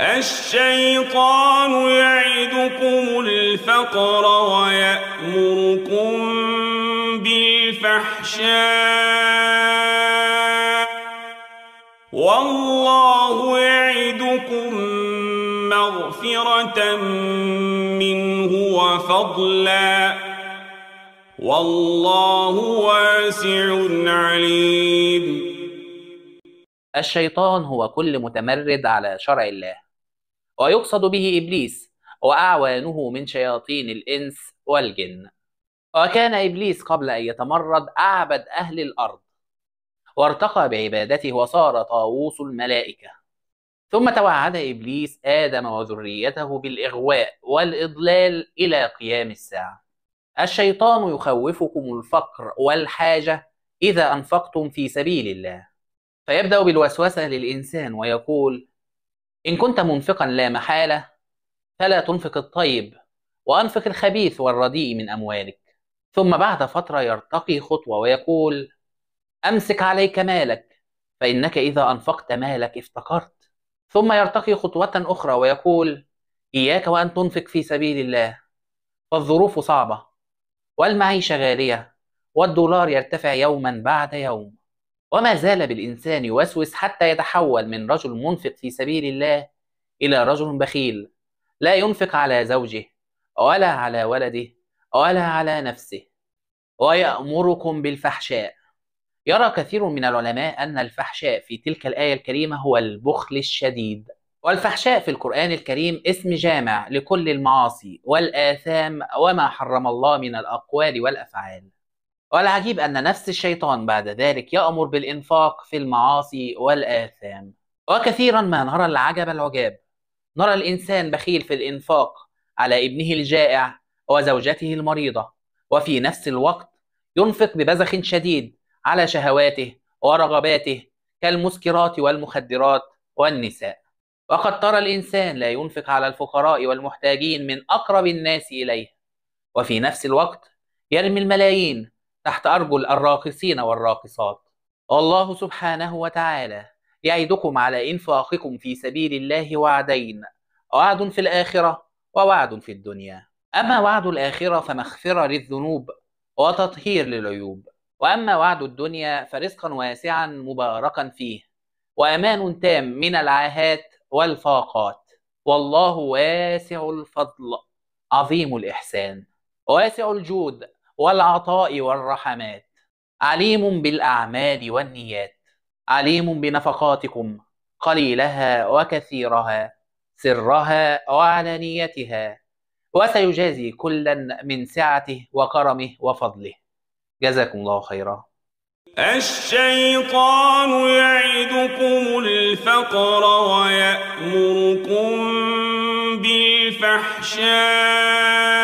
الشيطان يعدكم الفقر ويأمركم بالفحشاء والله يعدكم مغفرة منه وفضلا والله واسع عليم الشيطان هو كل متمرد على شرع الله ويقصد به إبليس وأعوانه من شياطين الإنس والجن وكان إبليس قبل أن يتمرد أعبد أهل الأرض وارتقى بعبادته وصار طاووس الملائكة ثم توعد إبليس آدم وذريته بالإغواء والإضلال إلى قيام الساعة الشيطان يخوفكم الفقر والحاجة إذا أنفقتم في سبيل الله فيبدأ بالوسوسة للإنسان ويقول إن كنت منفقا لا محالة فلا تنفق الطيب وأنفق الخبيث والرديء من أموالك ثم بعد فترة يرتقي خطوة ويقول أمسك عليك مالك فإنك إذا أنفقت مالك افتقرت ثم يرتقي خطوة أخرى ويقول إياك وأن تنفق في سبيل الله فالظروف صعبة والمعيشة غالية والدولار يرتفع يوما بعد يوم وما زال بالإنسان يوسوس حتى يتحول من رجل منفق في سبيل الله إلى رجل بخيل لا ينفق على زوجه ولا على ولده ولا على نفسه ويأمركم بالفحشاء يرى كثير من العلماء أن الفحشاء في تلك الآية الكريمة هو البخل الشديد والفحشاء في القرآن الكريم اسم جامع لكل المعاصي والآثام وما حرم الله من الأقوال والأفعال والعجيب أن نفس الشيطان بعد ذلك يأمر بالإنفاق في المعاصي والآثام وكثيرا ما نرى العجب العجاب نرى الإنسان بخيل في الإنفاق على ابنه الجائع وزوجته المريضة وفي نفس الوقت ينفق ببذخ شديد على شهواته ورغباته كالمسكرات والمخدرات والنساء وقد ترى الإنسان لا ينفق على الفقراء والمحتاجين من أقرب الناس إليه وفي نفس الوقت يرمي الملايين تحت أرجل الراقصين والراقصات الله سبحانه وتعالى يعدكم على إنفاقكم في سبيل الله وعدين وعد في الآخرة ووعد في الدنيا أما وعد الآخرة فمغفرة للذنوب وتطهير للعيوب وأما وعد الدنيا فرزقا واسعا مباركا فيه وأمان تام من العاهات والفاقات والله واسع الفضل عظيم الإحسان واسع الجود والعطاء والرحمات عليم بالأعمال والنيات عليم بنفقاتكم قليلها وكثيرها سرها وعلانيتها وسيجازي كلا من سعته وكرمه وفضله جزاكم الله خيرا الشيطان يعدكم الفقر ويأمركم بالفحشاء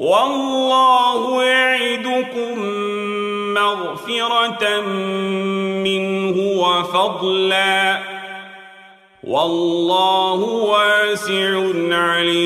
والله يعدكم مغفرة منه وفضلا والله واسع عليم